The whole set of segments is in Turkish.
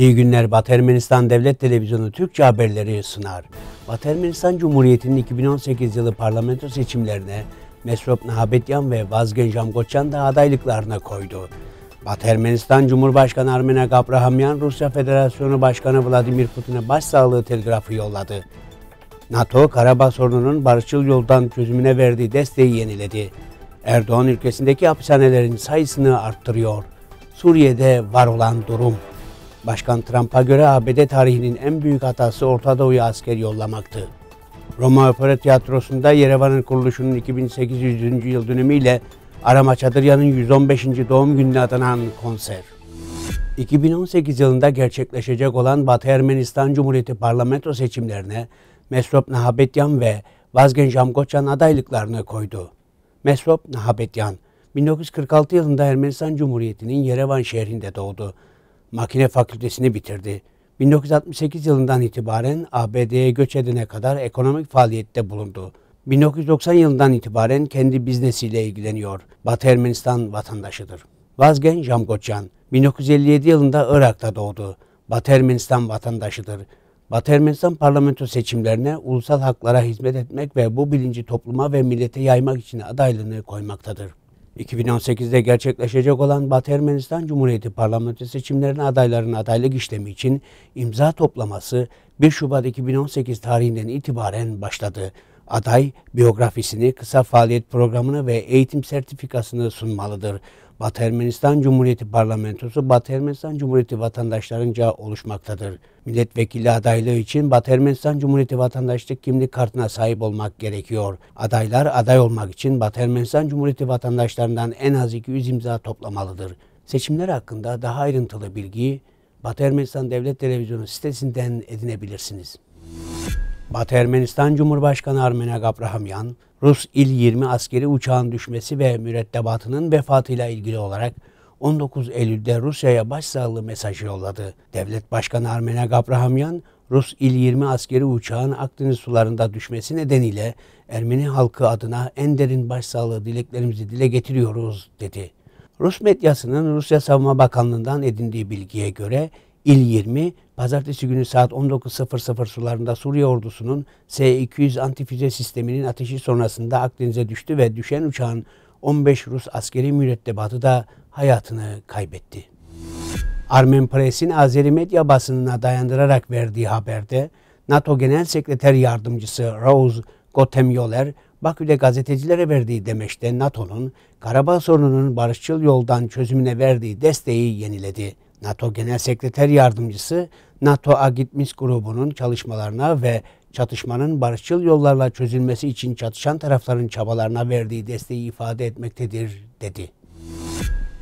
İyi günler Batı Ermenistan Devlet Televizyonu Türkçe haberleri sunar. Batı Ermenistan Cumhuriyeti'nin 2018 yılı parlamento seçimlerine Mesrop Nahabetyan ve Vazgen Jamgoçyan da adaylıklarına koydu. Batı Ermenistan Cumhurbaşkanı Armena Gabrahamyan, Rusya Federasyonu Başkanı Vladimir Putin'e başsağlığı telgrafı yolladı. NATO, Karabağ sorununun barışçıl yoldan çözümüne verdiği desteği yeniledi. Erdoğan ülkesindeki hapishanelerin sayısını arttırıyor. Suriye'de var olan durum. Başkan Trump'a göre ABD tarihinin en büyük hatası Orta Doğu'ya asker yollamaktı. Roma Opera Tiyatrosu'nda Yerevan'ın kuruluşunun 2800. yıl dönümüyle Arama Çadıryan'ın 115. doğum gününe adanan konser. 2018 yılında gerçekleşecek olan Batı Ermenistan Cumhuriyeti parlamento seçimlerine Mesrop Nahabetyan ve Vazgen Jamgoçan adaylıklarını koydu. Mesrop Nahabetyan, 1946 yılında Ermenistan Cumhuriyeti'nin Yerevan şehrinde doğdu. Makine Fakültesini bitirdi. 1968 yılından itibaren ABD'ye göç edene kadar ekonomik faaliyette bulundu. 1990 yılından itibaren kendi biznesiyle ilgileniyor. Batı Ermenistan vatandaşıdır. Vazgen Jamgoçyan, 1957 yılında Irak'ta doğdu. Batı Ermenistan vatandaşıdır. Batı Ermenistan parlamento seçimlerine ulusal haklara hizmet etmek ve bu bilinci topluma ve millete yaymak için adaylığını koymaktadır. 2018'de gerçekleşecek olan Batı Ermenistan Cumhuriyeti parlamento seçimlerine adayların adaylık işlemi için imza toplaması 1 Şubat 2018 tarihinden itibaren başladı. Aday biyografisini, kısa faaliyet programını ve eğitim sertifikasını sunmalıdır. Batı Ermenistan Cumhuriyeti Parlamentosu Batı Ermenistan Cumhuriyeti vatandaşlarınca oluşmaktadır. Milletvekili adaylığı için Batı Ermenistan Cumhuriyeti vatandaşlık kimlik kartına sahip olmak gerekiyor. Adaylar aday olmak için Batı Ermenistan Cumhuriyeti vatandaşlarından en az 200 imza toplamalıdır. Seçimler hakkında daha ayrıntılı bilgiyi Batı Ermenistan Devlet Televizyonu sitesinden edinebilirsiniz. Batı Ermenistan Cumhurbaşkanı Armen Abrahamyan, Rus İl-20 askeri uçağın düşmesi ve mürettebatının vefatıyla ilgili olarak 19 Eylül'de Rusya'ya başsağlığı mesajı yolladı. Devlet Başkanı Armen Abrahamyan, Rus İl-20 askeri uçağın Akdeniz sularında düşmesi nedeniyle Ermeni halkı adına en derin başsağlığı dileklerimizi dile getiriyoruz dedi. Rus medyasının Rusya Savunma Bakanlığı'ndan edindiği bilgiye göre İl 20 pazartesi günü saat 19.00 sularında Suriye ordusunun S-200 antifüze sisteminin ateşi sonrasında Akdeniz'e düştü ve düşen uçağın 15 Rus askeri mürettebatı da hayatını kaybetti. Armen Press'in Azeri medya basınına dayandırarak verdiği haberde NATO Genel Sekreter Yardımcısı Rose Gotemyoler, Bakü'de gazetecilere verdiği demeçte NATO'nun Karabağ sorununun barışçıl yoldan çözümüne verdiği desteği yeniledi. NATO Genel Sekreter Yardımcısı NATO Agitmis grubunun çalışmalarına ve çatışmanın barışçıl yollarla çözülmesi için çatışan tarafların çabalarına verdiği desteği ifade etmektedir, dedi.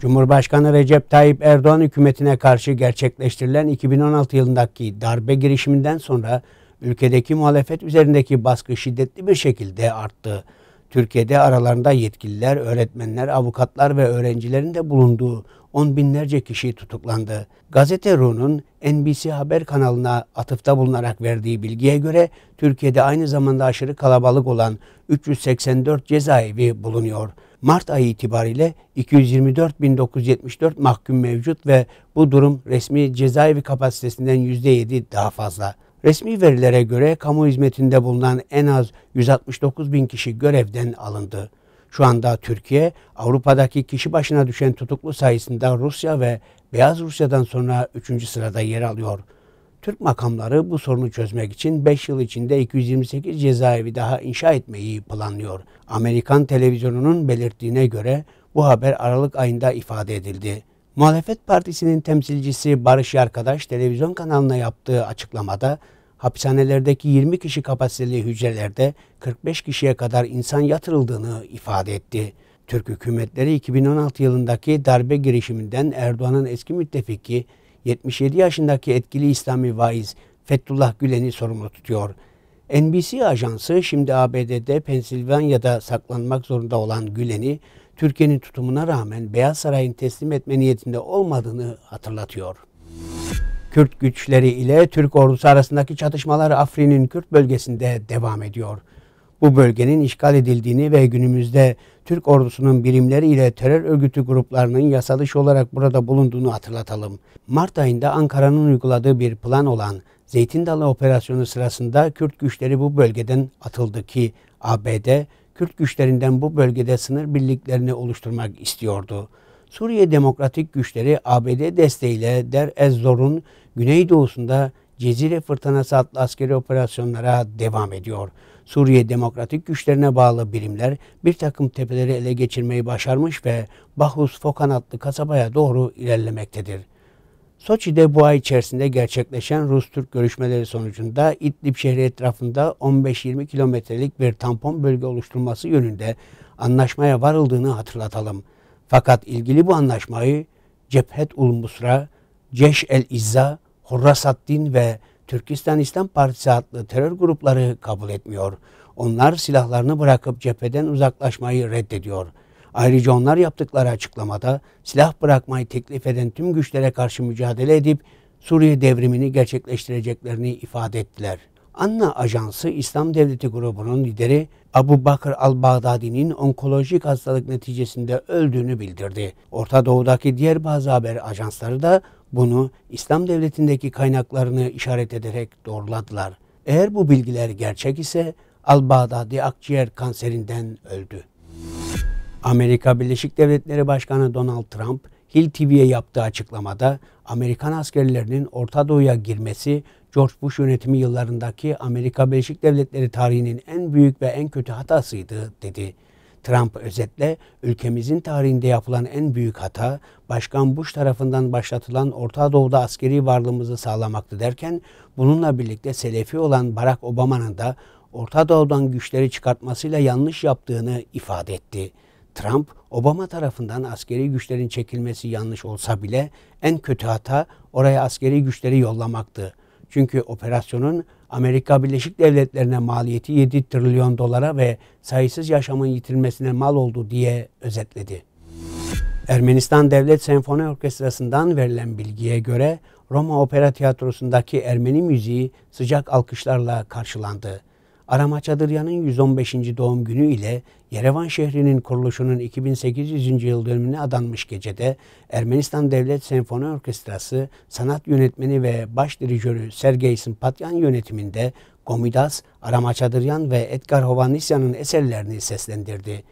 Cumhurbaşkanı Recep Tayyip Erdoğan hükümetine karşı gerçekleştirilen 2016 yılındaki darbe girişiminden sonra ülkedeki muhalefet üzerindeki baskı şiddetli bir şekilde arttı. Türkiye'de aralarında yetkililer, öğretmenler, avukatlar ve öğrencilerin de bulunduğu on binlerce kişi tutuklandı. Gazete Ru'nun NBC Haber kanalına atıfta bulunarak verdiği bilgiye göre Türkiye'de aynı zamanda aşırı kalabalık olan 384 cezaevi bulunuyor. Mart ayı itibariyle 224.974 mahkum mevcut ve bu durum resmi cezaevi kapasitesinden %7 daha fazla. Resmi verilere göre kamu hizmetinde bulunan en az 169 bin kişi görevden alındı. Şu anda Türkiye, Avrupa'daki kişi başına düşen tutuklu sayısında Rusya ve Beyaz Rusya'dan sonra 3. sırada yer alıyor. Türk makamları bu sorunu çözmek için 5 yıl içinde 228 cezaevi daha inşa etmeyi planlıyor. Amerikan televizyonunun belirttiğine göre bu haber Aralık ayında ifade edildi. Muhalefet Partisi'nin temsilcisi Barış Arkadaş televizyon kanalına yaptığı açıklamada hapishanelerdeki 20 kişi kapasiteli hücrelerde 45 kişiye kadar insan yatırıldığını ifade etti. Türk hükümetleri 2016 yılındaki darbe girişiminden Erdoğan'ın eski müttefiki 77 yaşındaki etkili İslami vaiz Fethullah Gülen'i sorumlu tutuyor. NBC ajansı şimdi ABD'de Pensilvanya'da saklanmak zorunda olan Gülen'i Türkiye'nin tutumuna rağmen Beyaz Saray'ın teslim etme niyetinde olmadığını hatırlatıyor. Kürt güçleri ile Türk ordusu arasındaki çatışmalar Afrin'in Kürt bölgesinde devam ediyor. Bu bölgenin işgal edildiğini ve günümüzde Türk ordusunun birimleri ile terör örgütü gruplarının yasal olarak burada bulunduğunu hatırlatalım. Mart ayında Ankara'nın uyguladığı bir plan olan Zeytin Dalı operasyonu sırasında Kürt güçleri bu bölgeden atıldı ki ABD Kürt güçlerinden bu bölgede sınır birliklerini oluşturmak istiyordu. Suriye Demokratik Güçleri ABD desteğiyle Der Ez-Zor'un güneydoğusunda Cezire Fırtınası adlı askeri operasyonlara devam ediyor. Suriye Demokratik Güçlerine bağlı birimler bir takım tepeleri ele geçirmeyi başarmış ve Bahus Fokan adlı kasabaya doğru ilerlemektedir. Soçi'de bu ay içerisinde gerçekleşen Rus-Türk görüşmeleri sonucunda İdlib şehri etrafında 15-20 kilometrelik bir tampon bölge oluşturulması yönünde anlaşmaya varıldığını hatırlatalım. Fakat ilgili bu anlaşmayı Cephet ul Musra, Ceş el İzza, Hurrasaddin ve Türkistan İslam Partisi adlı terör grupları kabul etmiyor. Onlar silahlarını bırakıp cepheden uzaklaşmayı reddediyor.'' Ayrıca onlar yaptıkları açıklamada silah bırakmayı teklif eden tüm güçlere karşı mücadele edip Suriye devrimini gerçekleştireceklerini ifade ettiler. Anna Ajansı İslam Devleti grubunun lideri Abu Bakr al-Baghdadi'nin onkolojik hastalık neticesinde öldüğünü bildirdi. Orta Doğu'daki diğer bazı haber ajansları da bunu İslam Devleti'ndeki kaynaklarını işaret ederek doğruladılar. Eğer bu bilgiler gerçek ise al-Baghdadi akciğer kanserinden öldü. Amerika Birleşik Devletleri Başkanı Donald Trump, Hill TV'ye yaptığı açıklamada Amerikan askerlerinin Orta Doğu'ya girmesi George Bush yönetimi yıllarındaki Amerika Birleşik Devletleri tarihinin en büyük ve en kötü hatasıydı dedi. Trump özetle ülkemizin tarihinde yapılan en büyük hata Başkan Bush tarafından başlatılan Orta Doğu'da askeri varlığımızı sağlamaktı derken bununla birlikte selefi olan Barack Obama'nın da Orta Doğu'dan güçleri çıkartmasıyla yanlış yaptığını ifade etti.'' Trump, Obama tarafından askeri güçlerin çekilmesi yanlış olsa bile en kötü hata oraya askeri güçleri yollamaktı. Çünkü operasyonun Amerika Birleşik Devletleri'ne maliyeti 7 trilyon dolara ve sayısız yaşamın yitirilmesine mal oldu diye özetledi. Ermenistan Devlet Senfoni Orkestrası'ndan verilen bilgiye göre Roma Opera Tiyatrosu'ndaki Ermeni müziği sıcak alkışlarla karşılandı. Arama Çadıryan'ın 115. doğum günü ile Yerevan şehrinin kuruluşunun 2800. yıl dönümüne adanmış gecede Ermenistan Devlet Senfoni Orkestrası sanat yönetmeni ve baş dirijörü Sergey Simpatyan yönetiminde Gomidas, Arama Çadıryan ve Edgar Hovannisyan'ın eserlerini seslendirdi.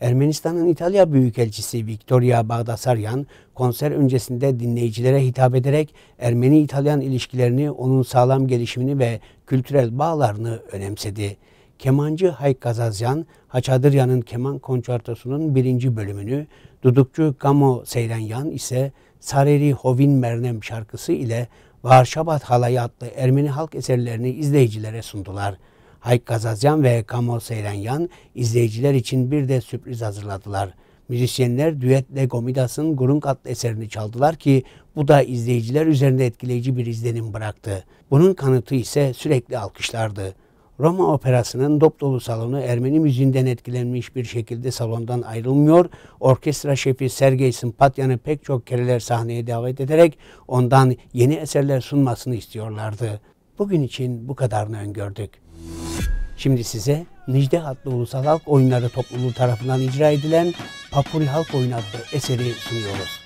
Ermenistan'ın İtalya Büyükelçisi Victoria Bagdasaryan konser öncesinde dinleyicilere hitap ederek Ermeni-İtalyan ilişkilerini, onun sağlam gelişimini ve kültürel bağlarını önemsedi. Kemancı Hayk Gazazyan, Haçadıryan'ın keman konçertosunun birinci bölümünü, dudukçu Gamo Seyrenyan ise Sareri Hovin Mernem şarkısı ile Varşabat Halayı adlı Ermeni halk eserlerini izleyicilere sundular.'' Hayk Kazazyan ve Kamo Seyrenyan izleyiciler için bir de sürpriz hazırladılar. Müzisyenler düetle Gomidas'ın Gurung adlı eserini çaldılar ki bu da izleyiciler üzerinde etkileyici bir izlenim bıraktı. Bunun kanıtı ise sürekli alkışlardı. Roma Operası'nın dop dolu salonu Ermeni müziğinden etkilenmiş bir şekilde salondan ayrılmıyor. Orkestra şefi Sergei Simpatyan'ı pek çok kereler sahneye davet ederek ondan yeni eserler sunmasını istiyorlardı. Bugün için bu kadarını öngördük. Şimdi size Necde adlı ulusal halk oyunları topluluğu tarafından icra edilen Papuri Halk Oyunu adlı eseri sunuyoruz.